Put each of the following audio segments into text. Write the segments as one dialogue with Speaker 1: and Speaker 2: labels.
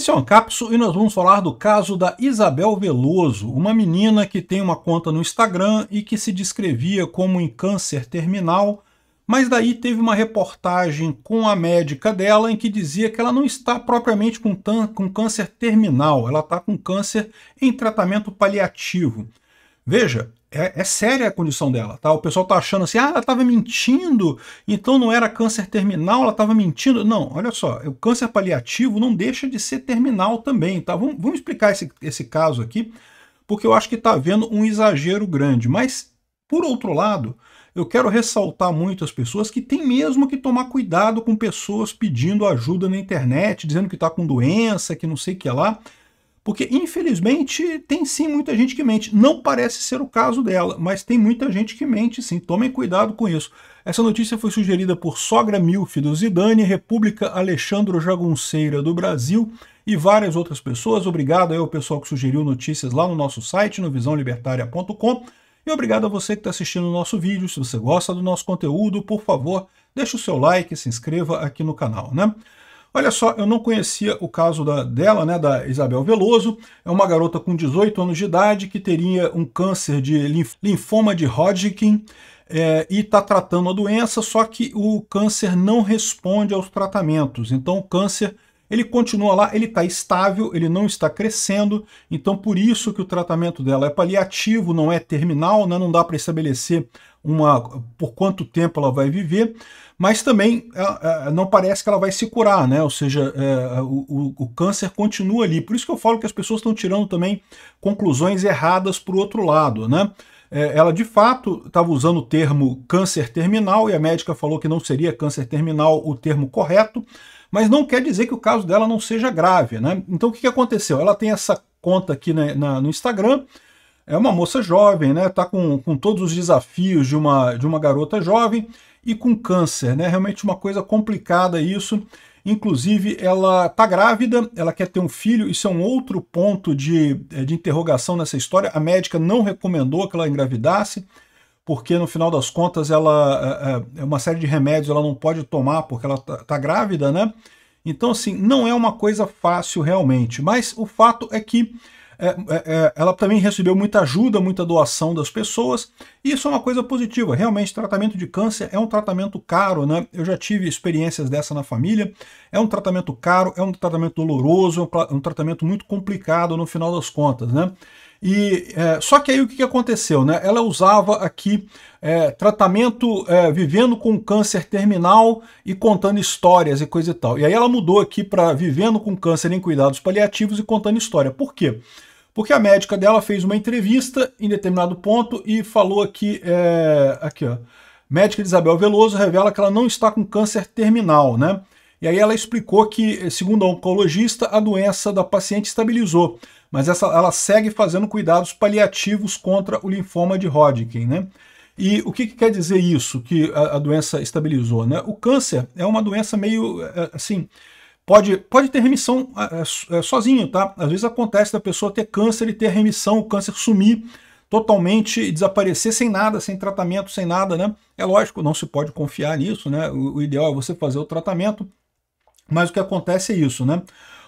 Speaker 1: Esse é o Ancapso e nós vamos falar do caso da Isabel Veloso, uma menina que tem uma conta no Instagram e que se descrevia como em câncer terminal, mas daí teve uma reportagem com a médica dela em que dizia que ela não está propriamente com, com câncer terminal, ela está com câncer em tratamento paliativo. Veja, é, é, séria a condição dela, tá? O pessoal tá achando assim, ah, ela estava mentindo, então não era câncer terminal, ela estava mentindo. Não, olha só, o câncer paliativo não deixa de ser terminal também, tá? Vamos, vamos explicar esse, esse caso aqui, porque eu acho que está havendo um exagero grande. Mas, por outro lado, eu quero ressaltar muito as pessoas que têm mesmo que tomar cuidado com pessoas pedindo ajuda na internet, dizendo que está com doença, que não sei o que lá porque, infelizmente, tem sim muita gente que mente. Não parece ser o caso dela, mas tem muita gente que mente sim. Tomem cuidado com isso. Essa notícia foi sugerida por Sogra Milf do Zidane, República Alexandro Jagunceira do Brasil e várias outras pessoas. Obrigado aí ao pessoal que sugeriu notícias lá no nosso site, no visãolibertaria.com. E obrigado a você que está assistindo o nosso vídeo. Se você gosta do nosso conteúdo, por favor, deixe o seu like e se inscreva aqui no canal, né? Olha só, eu não conhecia o caso da, dela, né, da Isabel Veloso. É uma garota com 18 anos de idade que teria um câncer de linfoma de Hodgkin é, e está tratando a doença, só que o câncer não responde aos tratamentos. Então o câncer ele continua lá, ele está estável, ele não está crescendo, então por isso que o tratamento dela é paliativo, não é terminal, né? não dá para estabelecer uma, por quanto tempo ela vai viver, mas também é, é, não parece que ela vai se curar, né? ou seja, é, o, o, câncer continua ali. Por isso que eu falo que as pessoas estão tirando também conclusões erradas para o outro lado. Né? É, ela de fato estava usando o termo câncer terminal e a médica falou que não seria câncer terminal o termo correto, mas não quer dizer que o caso dela não seja grave, né? Então o que, que aconteceu? Ela tem essa conta aqui na, na, no Instagram, é uma moça jovem, né? Tá com, com todos os desafios de uma, de uma garota jovem e com câncer, né? Realmente uma coisa complicada isso. Inclusive, ela tá grávida, ela quer ter um filho, isso é um outro ponto de, é, de interrogação nessa história. A médica não recomendou que ela engravidasse, porque no final das contas ela é, é, é uma série de remédios ela não pode tomar porque ela tá, tá grávida, né? Então, assim, não é uma coisa fácil realmente, mas o fato é que é, é, é, ela também recebeu muita ajuda, muita doação das pessoas, e isso é uma coisa positiva. Realmente, tratamento de câncer é um tratamento caro, né? Eu já tive experiências dessa na família. É um tratamento caro, é um tratamento doloroso, é um tratamento muito complicado no final das contas, né? E é, só que aí o que aconteceu, né? Ela usava aqui é, tratamento é, vivendo com câncer terminal e contando histórias e coisa e tal. E aí ela mudou aqui para vivendo com câncer em cuidados paliativos e contando história. Por quê? Porque a médica dela fez uma entrevista em determinado ponto e falou aqui, é, aqui ó, médica Isabel Veloso revela que ela não está com câncer terminal, né? E aí ela explicou que, segundo a oncologista, a doença da paciente estabilizou, mas essa, ela segue fazendo cuidados paliativos contra o linfoma de Hodgkin, né? E o que, que quer dizer isso, que a, a, doença estabilizou? Né? O câncer é uma doença meio, é, assim, pode, pode ter remissão é, é, é, sozinho, tá? Às vezes acontece da pessoa ter câncer e ter remissão, o câncer sumir, totalmente e desaparecer sem nada, sem tratamento, sem nada, né? É lógico, não se pode confiar nisso, né? O, o, ideal é você fazer o tratamento, mas o que acontece é isso, né?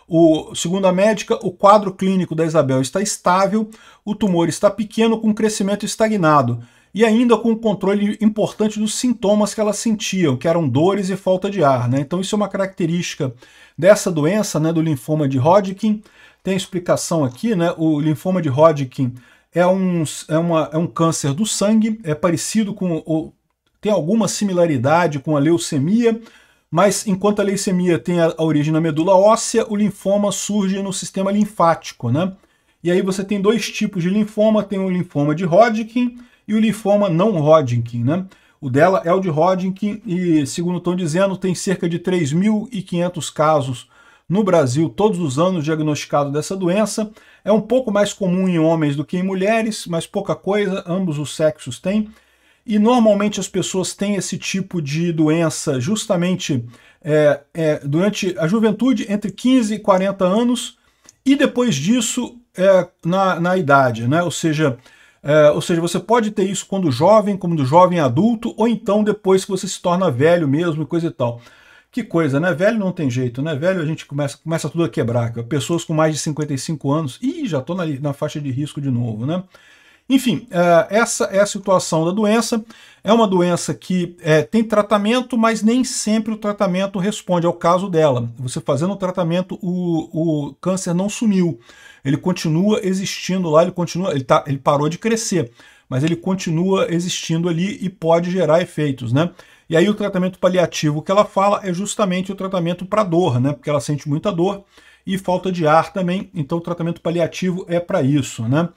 Speaker 1: O, segundo a médica, o quadro clínico da Isabel está estável, o tumor está pequeno com crescimento estagnado e ainda com o um controle importante dos sintomas que elas sentiam, que eram dores e falta de ar. Né? Então isso é uma característica dessa doença, né, do linfoma de Hodgkin. Tem explicação aqui, né? o linfoma de Hodgkin é um, é, uma, é um câncer do sangue, é parecido com... o tem alguma similaridade com a leucemia, mas enquanto a leucemia tem a, origem na medula óssea, o linfoma surge no sistema linfático, né? E aí você tem dois tipos de linfoma, tem o linfoma de Hodgkin e o linfoma não Hodgkin, né? O dela é o de Hodgkin e, segundo estão dizendo, tem cerca de 3.500 casos no Brasil todos os anos diagnosticados dessa doença. É um pouco mais comum em homens do que em mulheres, mas pouca coisa, ambos os sexos têm. E normalmente as pessoas têm esse tipo de doença justamente é, é, durante a juventude, entre 15 e 40 anos, e depois disso é, na, na idade, né? Ou seja, é, ou seja, você pode ter isso quando jovem, como do jovem adulto, ou então depois que você se torna velho mesmo, coisa e tal. Que coisa, né? Velho não tem jeito, né? Velho a gente começa, começa tudo a quebrar. Pessoas com mais de 55 anos, ih, já estou na, na faixa de risco de novo, né? Enfim, eh, essa é a situação da doença. É uma doença que é, tem tratamento, mas nem sempre o tratamento responde ao caso dela. Você fazendo o tratamento, o, o câncer não sumiu. Ele continua existindo lá, ele continua, ele, tá, ele parou de crescer, mas ele continua existindo ali e pode gerar efeitos, né? E aí o tratamento paliativo que ela fala é justamente o tratamento para dor, né? Porque ela sente muita dor e falta de ar também, então o tratamento paliativo é para isso, né?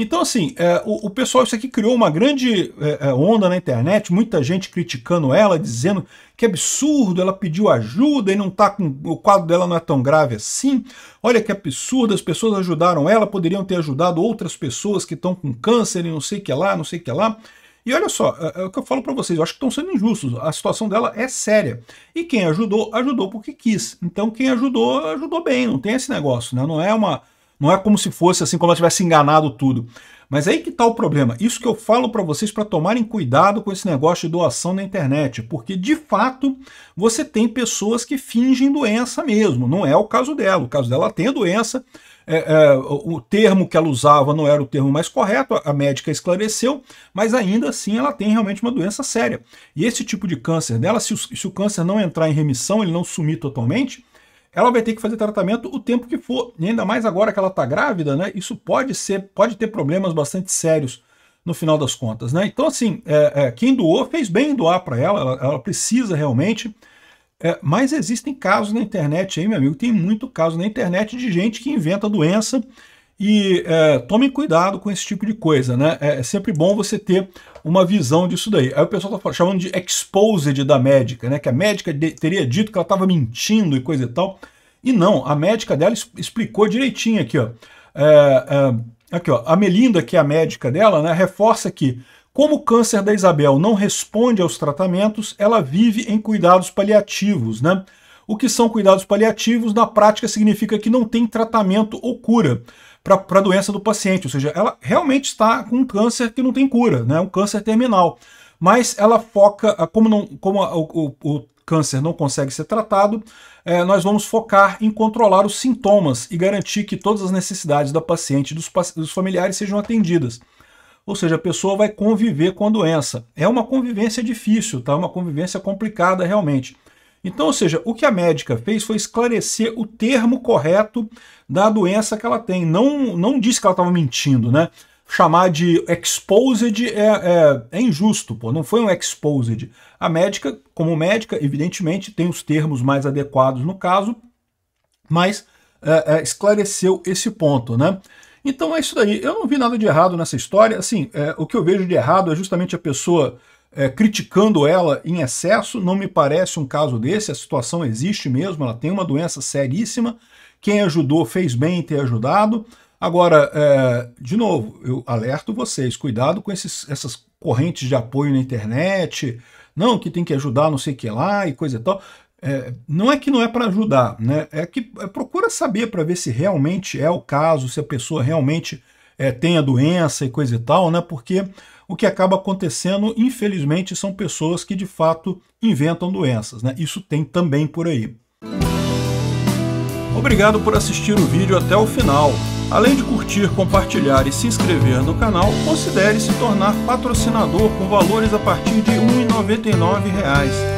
Speaker 1: Então, assim, é, o, o, pessoal, isso aqui criou uma grande é, é, onda na internet, muita gente criticando ela, dizendo que absurdo, ela pediu ajuda e não tá com. O quadro dela não é tão grave assim. Olha que absurdo, as pessoas ajudaram ela, poderiam ter ajudado outras pessoas que estão com câncer e não sei o que lá, não sei o que lá. E olha só, é, é o que eu falo para vocês, eu acho que estão sendo injustos. A situação dela é séria. E quem ajudou, ajudou porque quis. Então quem ajudou, ajudou bem, não tem esse negócio, né? Não é uma não é como se fosse assim, como ela tivesse enganado tudo. Mas é aí que está o problema. Isso que eu falo para vocês para tomarem cuidado com esse negócio de doação na internet, porque de fato você tem pessoas que fingem doença mesmo. Não é o caso dela. O caso dela tem a doença. É, é, o termo que ela usava não era o termo mais correto, a, médica esclareceu, mas ainda assim ela tem realmente uma doença séria. E esse tipo de câncer dela, se o, se o câncer não entrar em remissão, ele não sumir totalmente, ela vai ter que fazer tratamento o tempo que for. E ainda mais agora que ela está grávida, né? Isso pode ser, pode ter problemas bastante sérios no final das contas, né? Então, assim, é, é, quem doou fez bem doar para ela, ela, ela, precisa realmente. É, mas existem casos na internet aí, meu amigo, tem muito caso na internet de gente que inventa doença e é, tomem cuidado com esse tipo de coisa, né? É, é, sempre bom você ter uma visão disso daí. Aí o pessoal tá chamando de exposed da médica, né? Que a médica teria dito que ela estava mentindo e coisa e tal. E não, a médica dela explicou direitinho aqui, ó. É, é, aqui, ó. A Melinda, que é a médica dela, né, reforça que como o câncer da Isabel não responde aos tratamentos, ela vive em cuidados paliativos, né? O que são cuidados paliativos, na prática, significa que não tem tratamento ou cura para a doença do paciente, ou seja, ela realmente está com um câncer que não tem cura, né? um câncer terminal. Mas ela foca, ah, como, não, como o, o câncer não consegue ser tratado, é, nós vamos focar em controlar os sintomas e garantir que todas as necessidades da paciente e dos, dos, familiares sejam atendidas. Ou seja, a pessoa vai conviver com a doença. É uma convivência difícil, tá? É uma convivência complicada realmente. Então, ou seja, o que a médica fez foi esclarecer o termo correto da doença que ela tem. Não, não disse que ela estava mentindo, né? Chamar de exposed é, é, é, injusto, pô. Não foi um exposed. A médica, como médica, evidentemente tem os termos mais adequados no caso, mas é, é esclareceu esse ponto, né? Então é isso daí. Eu não vi nada de errado nessa história. Assim, é, o que eu vejo de errado é justamente a pessoa é, criticando ela em excesso, não me parece um caso desse, a situação existe mesmo, ela tem uma doença seríssima, quem ajudou fez bem em ter ajudado. Agora, é, de novo, eu alerto vocês, cuidado com esses, essas correntes de apoio na internet, não, que tem que ajudar não sei o que lá e coisa e tal. É, não é que não é para ajudar, né? É que é, procura saber para ver se realmente é o caso, se a pessoa realmente é, tenha doença e coisa e tal, né? Porque o que acaba acontecendo, infelizmente, são pessoas que de fato inventam doenças, né? Isso tem também por aí. Obrigado por assistir o vídeo até o final. Além de curtir, compartilhar e se inscrever no canal, considere se tornar patrocinador com valores a partir de R$ 1,99